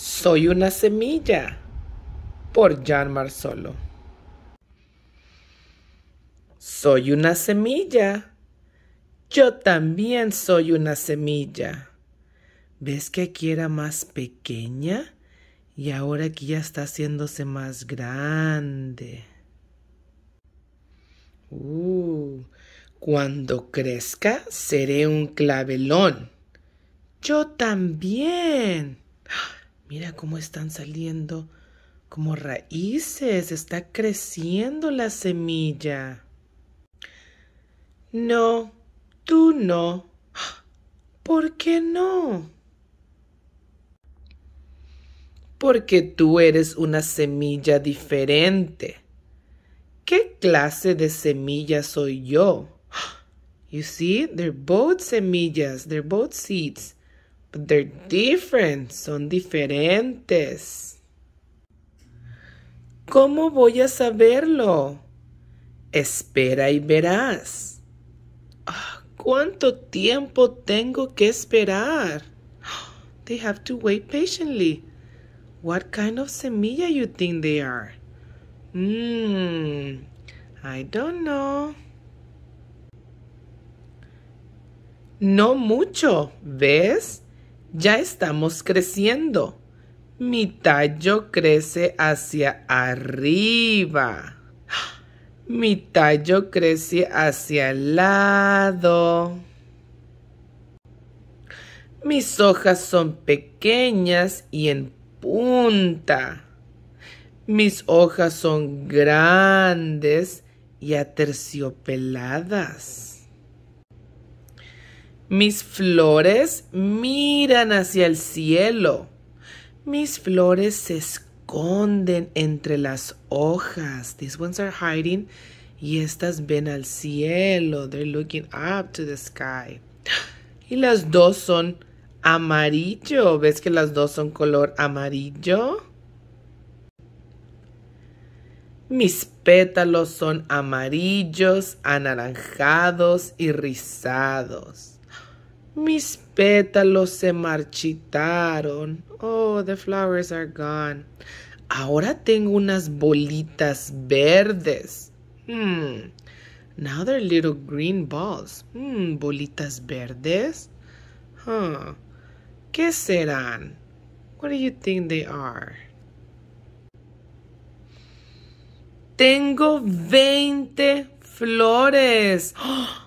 Soy una semilla por Jan solo. Soy una semilla. Yo también soy una semilla. ¿Ves que aquí era más pequeña? Y ahora aquí ya está haciéndose más grande. Uh, cuando crezca seré un clavelón. Yo también. ¡Ah! Mira cómo están saliendo como raíces, está creciendo la semilla. No, tú no. ¿Por qué no? Porque tú eres una semilla diferente. ¿Qué clase de semilla soy yo? You see, they're both semillas, they're both seeds. But they're different, son diferentes. ¿Cómo voy a saberlo? Espera y verás. Ah, ¿Cuánto tiempo tengo que esperar? They have to wait patiently. What kind of semilla you think they are? Hmm, I don't know. No mucho, ¿ves? Ya estamos creciendo. Mi tallo crece hacia arriba. Mi tallo crece hacia el lado. Mis hojas son pequeñas y en punta. Mis hojas son grandes y aterciopeladas. Mis flores miran hacia el cielo. Mis flores se esconden entre las hojas. These ones are hiding. Y estas ven al cielo. They're looking up to the sky. Y las dos son amarillo. ¿Ves que las dos son color amarillo? Mis pétalos son amarillos, anaranjados y rizados. Mis pétalos se marchitaron. Oh, the flowers are gone. Ahora tengo unas bolitas verdes. Hmm. Now they're little green balls. Hmm, bolitas verdes. Hmm, ¿Qué serán? What do you think they are? Tengo veinte flores. ¡Oh!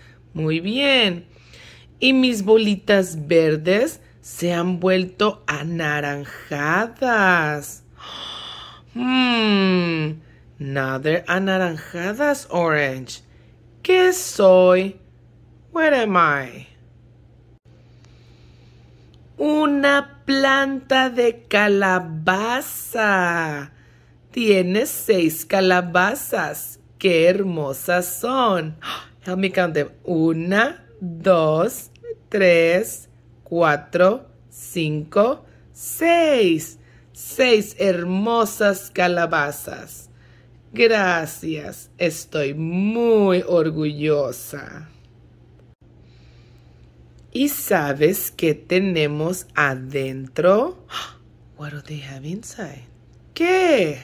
Muy bien. Y mis bolitas verdes se han vuelto anaranjadas. Hmm. Now they're anaranjadas orange. ¿Qué soy? Where am I? Una planta de calabaza. Tiene seis calabazas. ¡Qué hermosas son! ¡Ah! Help me count them. Una, dos, tres, cuatro, cinco, seis. Seis hermosas calabazas. Gracias, estoy muy orgullosa. ¿Y sabes qué tenemos adentro? What do they have inside? ¿Qué?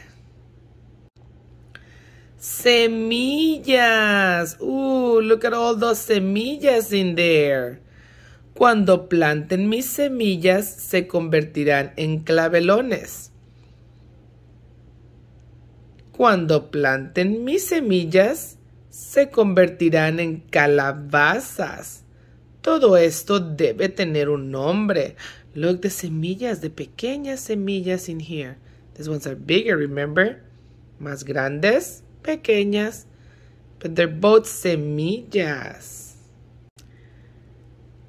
Semillas. Ooh, uh, look at all those semillas in there. Cuando planten mis semillas, se convertirán en clavelones. Cuando planten mis semillas, se convertirán en calabazas. Todo esto debe tener un nombre. Look, the semillas, the pequeñas semillas in here. These ones are bigger, remember? Más grandes pequeñas, but they're both semillas.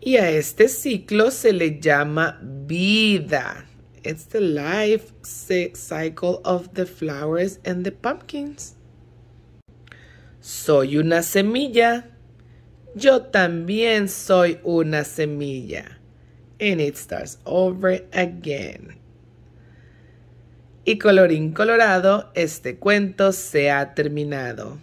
Y a este ciclo se le llama vida. It's the life cycle of the flowers and the pumpkins. Soy una semilla. Yo también soy una semilla. And it starts over again. Y colorín colorado, este cuento se ha terminado.